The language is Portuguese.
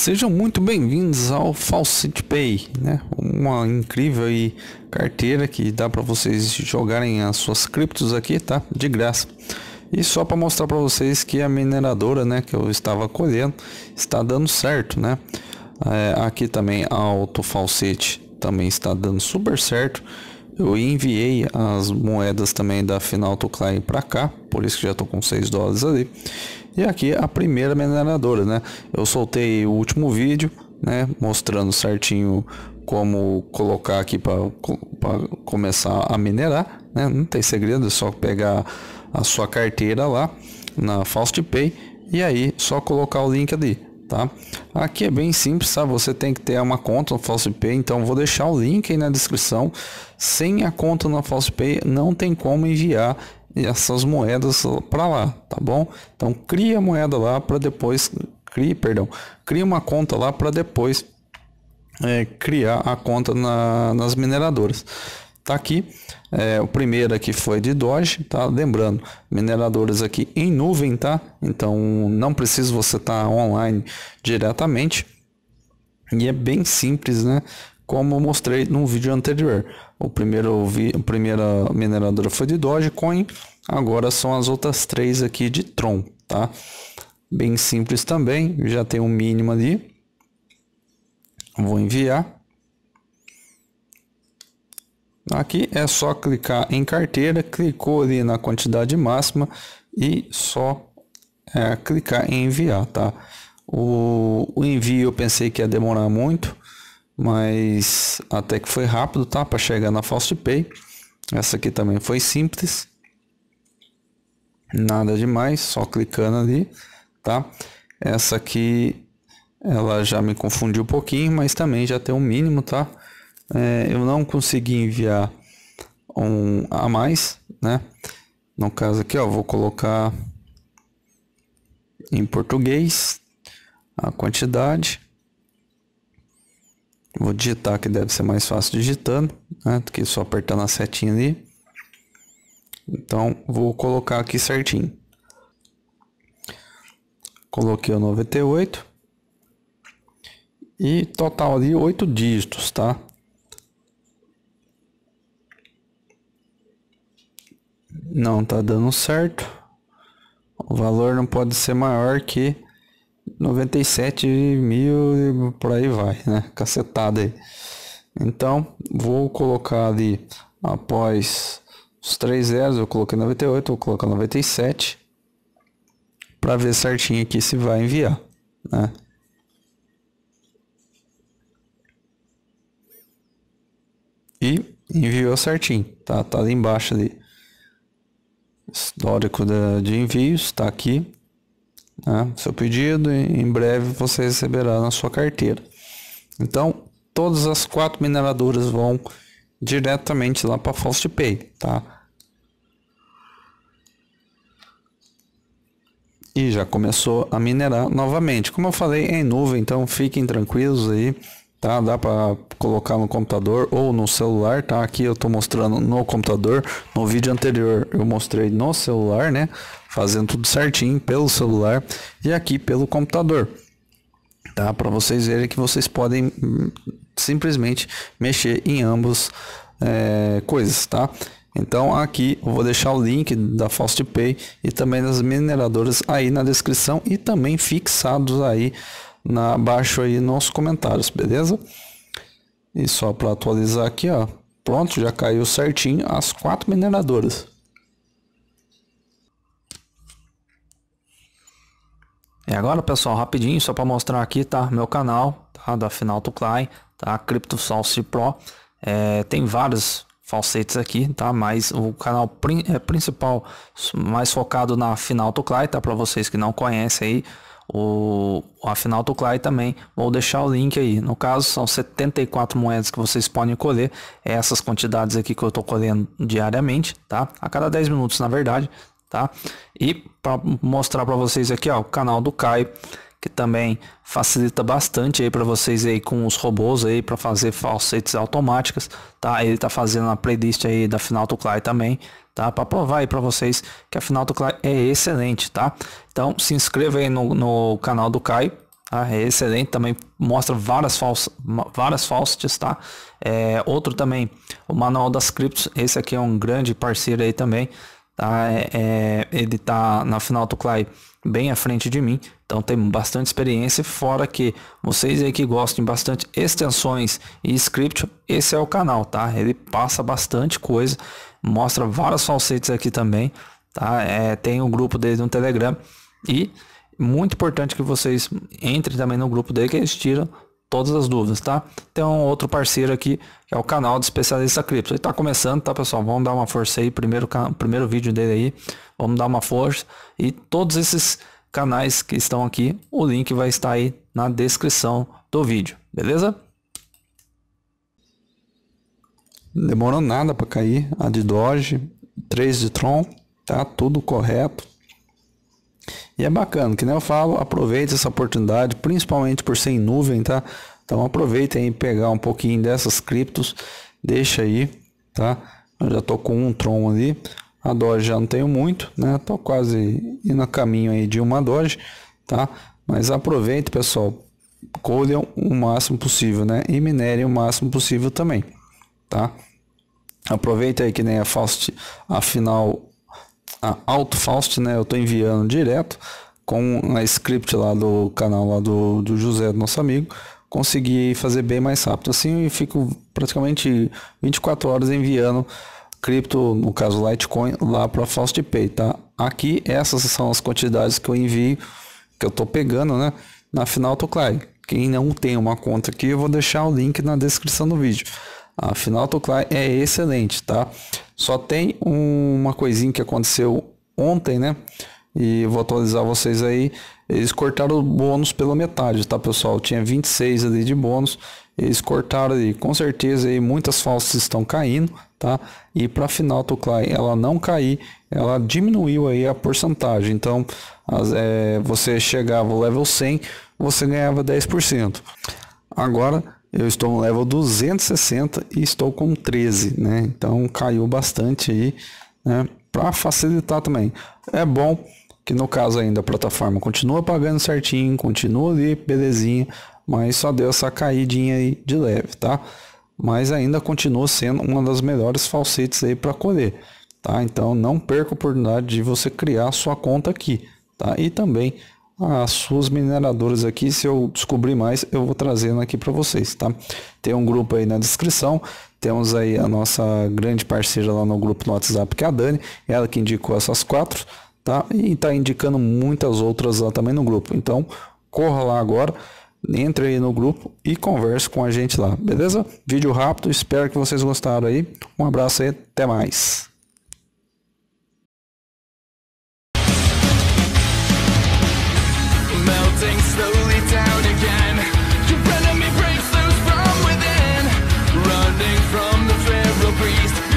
Sejam muito bem-vindos ao Falset Pay, né? Uma incrível aí carteira que dá para vocês jogarem as suas criptos aqui, tá? De graça. E só para mostrar para vocês que a mineradora, né, que eu estava colhendo, está dando certo, né? É, aqui também a Auto Falsete também está dando super certo. Eu enviei as moedas também da final Klein para cá, por isso que já estou com 6 dólares ali. E aqui é a primeira mineradora, né? Eu soltei o último vídeo, né? Mostrando certinho como colocar aqui para começar a minerar, né? Não tem segredo, é só pegar a sua carteira lá na FastPay e aí só colocar o link ali tá? Aqui é bem simples, tá? Você tem que ter uma conta no FalsePay, então vou deixar o link aí na descrição. Sem a conta no FalsePay não tem como enviar essas moedas para lá, tá bom? Então cria a moeda lá para depois cria, perdão, cria uma conta lá para depois é, criar a conta na, nas mineradoras tá aqui. É, o primeiro aqui foi de Doge, tá? Lembrando, mineradores aqui em nuvem, tá? Então não precisa você estar tá online diretamente. E é bem simples, né? Como eu mostrei no vídeo anterior. O primeiro vi, a primeira mineradora foi de Dogecoin, agora são as outras três aqui de Tron, tá? Bem simples também, já tem um mínimo ali. Vou enviar. Aqui é só clicar em carteira, clicou ali na quantidade máxima e só é, clicar em enviar, tá? O, o envio eu pensei que ia demorar muito, mas até que foi rápido, tá? Para chegar na FastPay. Essa aqui também foi simples. Nada demais, só clicando ali, tá? Essa aqui ela já me confundiu um pouquinho, mas também já tem um mínimo, tá? é, eu não consegui enviar um a mais, né? No caso aqui, ó, vou colocar em português a quantidade. Vou digitar que deve ser mais fácil digitando, né? Do que só apertando a setinha ali. Então, vou colocar aqui certinho. Coloquei o 98. E total ali 8 dígitos, tá? Não tá dando certo. O valor não pode ser maior que 97 mil e por aí vai, né? Cacetada aí. Então, vou colocar ali após os três zeros, eu coloquei 98, vou colocar 97 para ver certinho aqui se vai enviar, né? E enviou certinho, tá? Tá ali embaixo ali histórico de, envios, está aqui. Né? Seu pedido, em breve você receberá na sua carteira. Então, todas as quatro mineradoras vão diretamente lá para FastPay, tá? E já começou a minerar novamente. Como eu falei, é em nuvem, então fiquem tranquilos aí tá? Dá para colocar no computador ou no celular, tá? Aqui eu tô mostrando no computador. No vídeo anterior eu mostrei no celular, né? Fazendo tudo certinho pelo celular e aqui pelo computador. Tá? Para vocês verem que vocês podem hum, simplesmente mexer em ambos é, coisas, tá? Então aqui eu vou deixar o link da Pay e também das mineradoras aí na descrição e também fixados aí na, abaixo aí nos comentários, beleza? E só para atualizar aqui, ó. Pronto, já caiu certinho as quatro mineradoras. E agora, pessoal, rapidinho, só para mostrar aqui, tá? Meu canal, tá? Da Finalto to tá? Crypto Salsi Pro. É, tem vários falsetes aqui, tá? Mas o canal prin é, principal, mais focado na Finalto to tá? Para vocês que não conhecem aí. O, afinal do Clay também, vou deixar o link aí. No caso, são 74 moedas que vocês podem colher, é essas quantidades aqui que eu estou colhendo diariamente, tá? A cada 10 minutos, na verdade, tá? E para mostrar para vocês aqui, ó, o canal do Caio que também facilita bastante aí para vocês aí com os robôs aí para fazer falsetes automáticas, tá? Ele tá fazendo a playlist aí da Final Cly também, tá? Para provar aí para vocês que a Final Cly é excelente, tá? Então se inscreva aí no, no canal do Kai, tá? É excelente, também mostra várias falsas, várias falsetes tá? É, outro também, o Manual das Criptos, esse aqui é um grande parceiro aí também, tá? É, é, ele tá na Final Cly bem à frente de mim, então tem bastante experiência, fora que vocês aí que gostam de bastante extensões e script, esse é o canal, tá? Ele passa bastante coisa, mostra vários falsetes aqui também, tá? É, tem o um grupo dele no Telegram e muito importante que vocês entrem também no grupo dele que eles tiram todas as dúvidas, tá? Tem um outro parceiro aqui, que é o canal do especialista cripto. Ele tá começando, tá, pessoal? Vamos dar uma força aí, primeiro primeiro vídeo dele aí. Vamos dar uma força e todos esses canais que estão aqui. O link vai estar aí na descrição do vídeo, beleza? demorou nada para cair a de Doge, 3 de Tron, tá tudo correto. E é bacana, que nem eu falo, aproveite essa oportunidade, principalmente por ser em nuvem, tá? Então aproveita e pegar um pouquinho dessas criptos, deixa aí, tá? Eu já tô com um Tron ali, a Doge já não tenho muito, né? Tô quase indo a caminho aí de uma Doge, tá? Mas aproveita, pessoal. Colham o máximo possível, né? E minerem o máximo possível também, tá? Aproveita aí que nem a Faust, afinal, a Auto Faust, né? Eu tô enviando direto com a script lá do canal lá do, do José, do nosso amigo, consegui fazer bem mais rápido. Assim e fico praticamente 24 horas enviando cripto, no caso Litecoin, lá para FastPay, tá? Aqui essas são as quantidades que eu envio, que eu tô pegando, né? Na final Toclay. Quem não tem uma conta aqui, eu vou deixar o link na descrição do vídeo. A final Toclay é excelente, tá? Só tem uma coisinha que aconteceu ontem, né? E vou atualizar vocês aí. Eles cortaram o bônus pela metade, tá, pessoal? Tinha 26 ali de bônus. Eles cortaram e com certeza aí muitas falsas estão caindo, tá? E para a final Tuclay ela não cair, ela diminuiu aí a porcentagem. Então, as, é, você chegava ao level 100, você ganhava 10%. Agora eu estou no level 260 e estou com 13, né? Então caiu bastante aí, né? Para facilitar também. É bom que no caso ainda a plataforma continua pagando certinho, continua ali, belezinha, mas só deu essa caidinha aí de leve, tá? mas ainda continua sendo uma das melhores falsetes aí para colher, tá? Então não perca a oportunidade de você criar sua conta aqui, tá? E também as suas mineradoras aqui, se eu descobrir mais, eu vou trazendo aqui para vocês, tá? Tem um grupo aí na descrição, temos aí a nossa grande parceira lá no grupo no WhatsApp, que é a Dani, ela que indicou essas quatro, tá? E tá indicando muitas outras lá também no grupo. Então, corra lá agora entre aí no grupo e converse com a gente lá, beleza? Vídeo rápido, espero que vocês gostaram aí. Um abraço aí, até mais. from